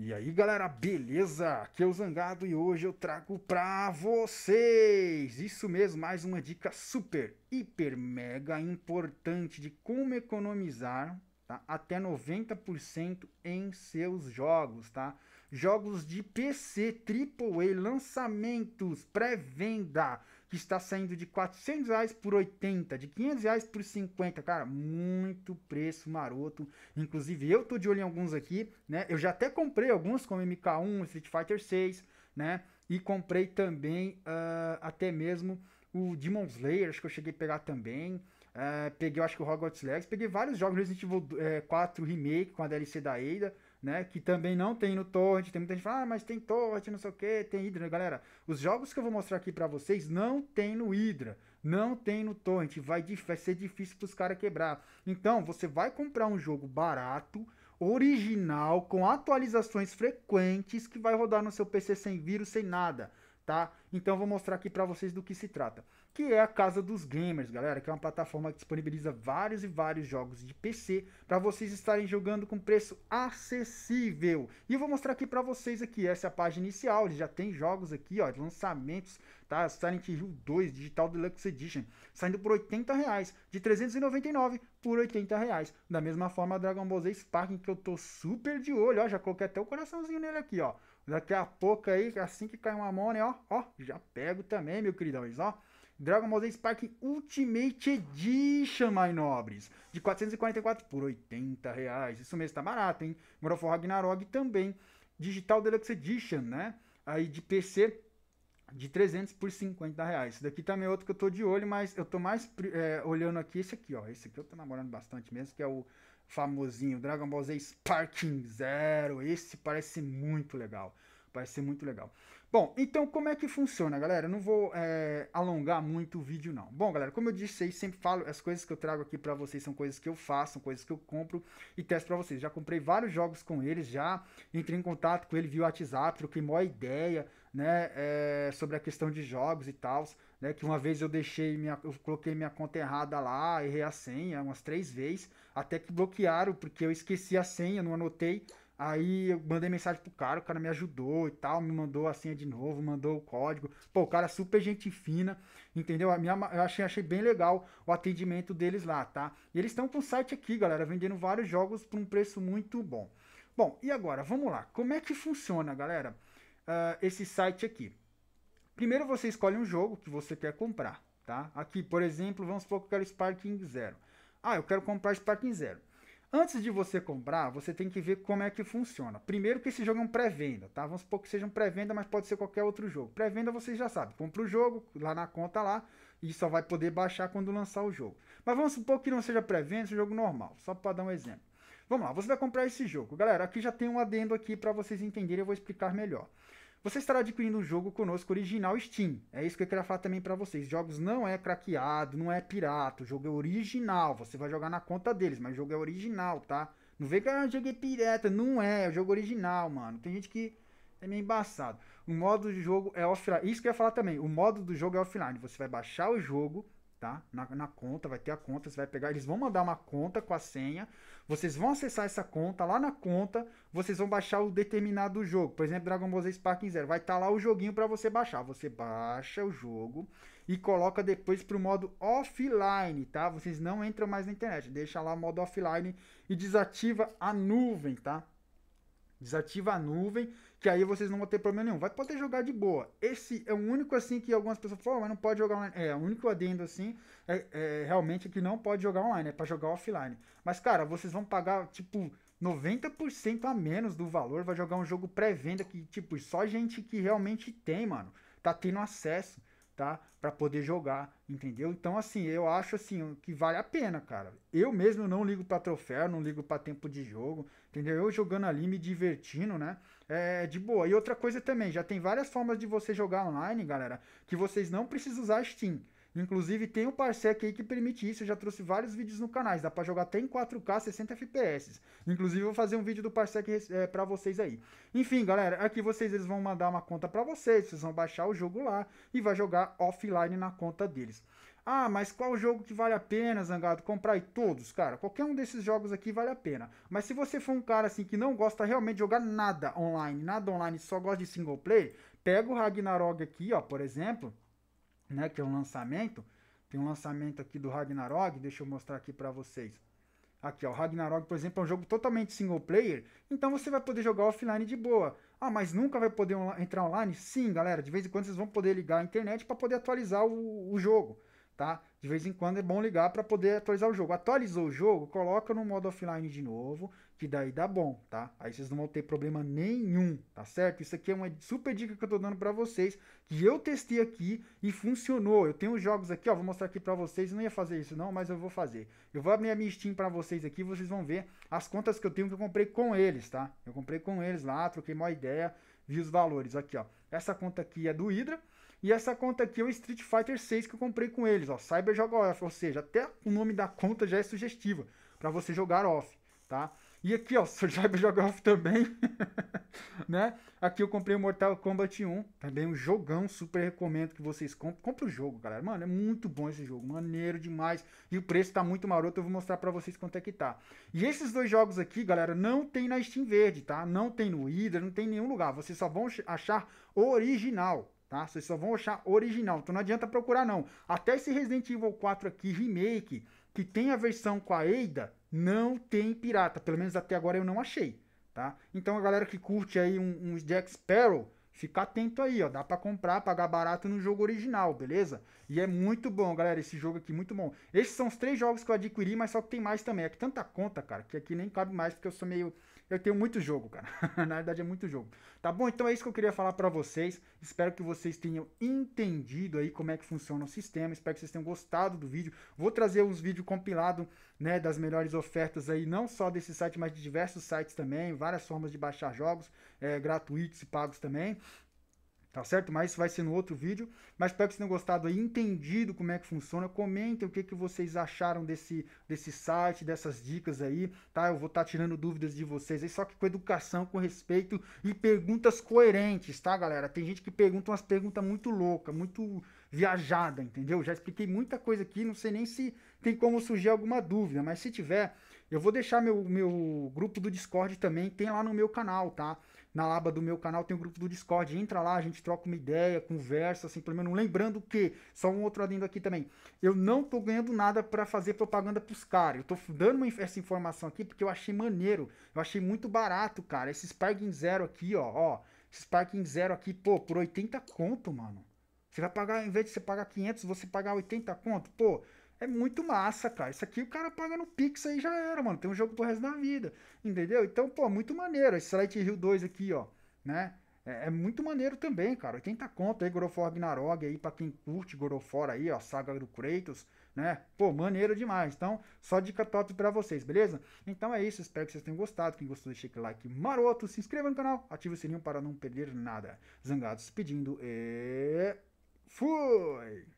E aí galera, beleza? Aqui é o Zangado e hoje eu trago pra vocês, isso mesmo, mais uma dica super, hiper, mega importante de como economizar tá? até 90% em seus jogos, tá? Jogos de PC, AAA, lançamentos, pré-venda, que está saindo de 400 reais por 80, de 500 reais por 50, cara, muito preço maroto. Inclusive, eu tô de olho em alguns aqui, né? Eu já até comprei alguns, como MK1, Street Fighter 6, né? E comprei também uh, até mesmo o Demon Slayer, acho que eu cheguei a pegar também. Uh, peguei, acho que o Hogwarts Legacy, peguei vários jogos Resident Evil 4 eh, Remake com a DLC da Ada né? Que também não tem no torrent. Tem muita gente falando, fala, ah, mas tem torrent, não sei o que, tem Hydra. Galera, os jogos que eu vou mostrar aqui para vocês não tem no Hydra, não tem no torrent. Vai, vai ser difícil para os caras quebrar. Então, você vai comprar um jogo barato, original, com atualizações frequentes que vai rodar no seu PC sem vírus, sem nada tá? Então vou mostrar aqui para vocês do que se trata, que é a Casa dos Gamers, galera, que é uma plataforma que disponibiliza vários e vários jogos de PC para vocês estarem jogando com preço acessível. E eu vou mostrar aqui para vocês aqui, essa é a página inicial, já tem jogos aqui, ó, lançamentos, tá? Silent Hill 2 Digital Deluxe Edition, saindo por 80 reais, de 399 por 80 reais. Da mesma forma, a Dragon Ball Z Sparking, que eu tô super de olho, ó, já coloquei até o coraçãozinho nele aqui, ó. Daqui a pouco aí, assim que cai uma money, ó, ó, já pego também, meu queridões, ó. Dragon Ball Z Spark Ultimate Edition, mais nobres. De 444 por 80 reais. Isso mesmo, tá barato, hein? Morofo Ragnarok também. Digital Deluxe Edition, né? Aí de PC de 300 por 50 reais. Esse daqui também é outro que eu tô de olho, mas eu tô mais é, olhando aqui esse aqui, ó. Esse aqui eu tô namorando bastante mesmo, que é o famosinho, Dragon Ball Z Sparking Zero. Esse parece muito legal. Parece muito legal. Bom, então como é que funciona, galera? Eu não vou é, alongar muito o vídeo, não. Bom, galera, como eu disse aí, sempre falo, as coisas que eu trago aqui para vocês são coisas que eu faço, são coisas que eu compro e testo para vocês. Já comprei vários jogos com eles, já entrei em contato com ele via WhatsApp, troquei maior ideia, né, é, sobre a questão de jogos e tal, né, que uma vez eu deixei, minha, eu coloquei minha conta errada lá, errei a senha umas três vezes, até que bloquearam, porque eu esqueci a senha, não anotei, Aí eu mandei mensagem pro cara, o cara me ajudou e tal, me mandou a senha de novo, mandou o código. Pô, o cara é super gente fina, entendeu? A minha, eu achei, achei bem legal o atendimento deles lá, tá? E eles estão com o site aqui, galera, vendendo vários jogos por um preço muito bom. Bom, e agora, vamos lá. Como é que funciona, galera, uh, esse site aqui? Primeiro você escolhe um jogo que você quer comprar, tá? Aqui, por exemplo, vamos supor que eu quero Sparking Zero. Ah, eu quero comprar Sparking Zero. Antes de você comprar, você tem que ver como é que funciona. Primeiro que esse jogo é um pré-venda, tá? Vamos supor que seja um pré-venda, mas pode ser qualquer outro jogo. Pré-venda você já sabe, compra o jogo lá na conta lá e só vai poder baixar quando lançar o jogo. Mas vamos supor que não seja pré-venda, seja um jogo normal, só para dar um exemplo. Vamos lá, você vai comprar esse jogo. Galera, aqui já tem um adendo aqui para vocês entenderem, eu vou explicar melhor. Você estará adquirindo o jogo conosco original Steam. É isso que eu queria falar também para vocês. Jogos não é craqueado, não é pirata, o jogo é original. Você vai jogar na conta deles, mas o jogo é original, tá? Não vê que ah, é um joguei pirata, não é, é o jogo original, mano. Tem gente que é meio embaçado. O modo de jogo é offline. Isso que eu ia falar também. O modo do jogo é offline. Você vai baixar o jogo, tá? Na, na, conta, vai ter a conta, você vai pegar, eles vão mandar uma conta com a senha, vocês vão acessar essa conta, lá na conta, vocês vão baixar o determinado jogo, por exemplo, Dragon Ball Z Sparking Zero, vai estar tá lá o joguinho para você baixar, você baixa o jogo e coloca depois pro modo offline, tá? Vocês não entram mais na internet, deixa lá o modo offline e desativa a nuvem, tá? Desativa a nuvem que aí vocês não vão ter problema nenhum. Vai poder jogar de boa. Esse é o único assim que algumas pessoas falam, mas não pode jogar online. É, o único adendo assim é, é realmente é que não pode jogar online, é para jogar offline. Mas, cara, vocês vão pagar, tipo, 90% a menos do valor. Vai jogar um jogo pré-venda que, tipo, só gente que realmente tem, mano, tá tendo acesso, tá? Pra poder jogar, entendeu? Então, assim, eu acho, assim, que vale a pena, cara. Eu mesmo não ligo pra troféu, não ligo pra tempo de jogo, entendeu? Eu jogando ali, me divertindo, né? é de boa. E outra coisa também, já tem várias formas de você jogar online, galera, que vocês não precisam usar Steam. Inclusive tem um Parsec aí que permite isso, eu já trouxe vários vídeos no canal, dá para jogar até em 4K 60 FPS. Inclusive eu vou fazer um vídeo do Parsec é, eh, para vocês aí. Enfim, galera, aqui vocês eles vão mandar uma conta para vocês, vocês vão baixar o jogo lá e vai jogar offline na conta deles. Ah, mas qual jogo que vale a pena, Zangado, comprar? E todos, cara, qualquer um desses jogos aqui vale a pena. Mas se você for um cara assim que não gosta realmente de jogar nada online, nada online, só gosta de single play, pega o Ragnarok aqui, ó, por exemplo, né, que é um lançamento. Tem um lançamento aqui do Ragnarok, deixa eu mostrar aqui para vocês. Aqui, ó, o Ragnarok, por exemplo, é um jogo totalmente single player, então você vai poder jogar offline de boa. Ah, mas nunca vai poder entrar online? Sim, galera, de vez em quando vocês vão poder ligar a internet para poder atualizar o, o jogo tá? De vez em quando é bom ligar para poder atualizar o jogo. Atualizou o jogo, coloca no modo offline de novo, que daí dá bom, tá? Aí vocês não vão ter problema nenhum, tá certo? Isso aqui é uma super dica que eu tô dando para vocês, que eu testei aqui e funcionou. Eu tenho jogos aqui, ó, vou mostrar aqui para vocês, não ia fazer isso não, mas eu vou fazer. Eu vou abrir a minha Steam para vocês aqui, vocês vão ver as contas que eu tenho que eu comprei com eles, tá? Eu comprei com eles lá, troquei uma ideia, vi os valores aqui, ó. Essa conta aqui é do Hydra, e essa conta aqui é o Street Fighter 6 que eu comprei com eles, ó, Cyber Joga Off, ou seja, até o nome da conta já é sugestiva para você jogar off, tá? E aqui, ó, Cyber Joga Off também, né? Aqui eu comprei o Mortal Kombat 1, também um jogão, super recomendo que vocês comprem. Compre o jogo, galera. Mano, é muito bom esse jogo, maneiro demais. E o preço tá muito maroto, eu vou mostrar para vocês quanto é que tá. E esses dois jogos aqui, galera, não tem na Steam Verde, tá? Não tem no Hydra, não tem em nenhum lugar. Vocês só vão achar original, tá? Vocês só vão achar original, então não adianta procurar não. Até esse Resident Evil 4 aqui, remake, que tem a versão com a Ada, não tem pirata, pelo menos até agora eu não achei, tá? Então a galera que curte aí um, um Jack Sparrow, fica atento aí, ó, dá para comprar, pagar barato no jogo original, beleza? E é muito bom, galera, esse jogo aqui, muito bom. Esses são os três jogos que eu adquiri, mas só que tem mais também, é que tanta conta, cara, que aqui nem cabe mais, porque eu sou meio eu tenho muito jogo, cara. Na verdade é muito jogo. Tá bom? Então é isso que eu queria falar para vocês. Espero que vocês tenham entendido aí como é que funciona o sistema. Espero que vocês tenham gostado do vídeo. Vou trazer uns vídeos compilados, né, das melhores ofertas aí, não só desse site, mas de diversos sites também, várias formas de baixar jogos, é, gratuitos e pagos também tá certo? Mas isso vai ser no outro vídeo. Mas espero que vocês tenham gostado aí, entendido como é que funciona. Comentem o que, que vocês acharam desse, desse site, dessas dicas aí, tá? Eu vou estar tá tirando dúvidas de vocês aí, só que com educação, com respeito e perguntas coerentes, tá, galera? Tem gente que pergunta umas perguntas muito loucas, muito viajada, entendeu? Já expliquei muita coisa aqui, não sei nem se tem como surgir alguma dúvida, mas se tiver, eu vou deixar meu, meu grupo do Discord também, tem lá no meu canal, tá? na aba do meu canal tem o grupo do Discord. Entra lá, a gente troca uma ideia, conversa, assim, pelo menos lembrando que, só um outro adendo aqui também, eu não tô ganhando nada para fazer propaganda pros caras. Eu tô dando uma, essa informação aqui porque eu achei maneiro, eu achei muito barato, cara. Esse Sparking Zero aqui, ó, ó, esse Sparking Zero aqui, pô, por 80 conto, mano. Você vai pagar, em vez de você pagar 500, você pagar 80 conto, pô, é muito massa, cara. Isso aqui o cara paga no Pix aí já era, mano. Tem um jogo pro resto da vida. Entendeu? Então, pô, muito maneiro. Esse Silent Hill 2 aqui, ó, né? É, é muito maneiro também, cara. 80 conta aí, God of aí, pra quem curte Gorofor aí, ó, Saga do Kratos, né? Pô, maneiro demais. Então, só dica top pra vocês, beleza? Então é isso, espero que vocês tenham gostado. Quem gostou, deixa aquele like maroto, se inscreva no canal, ative o sininho para não perder nada. Zangados pedindo e... Fui!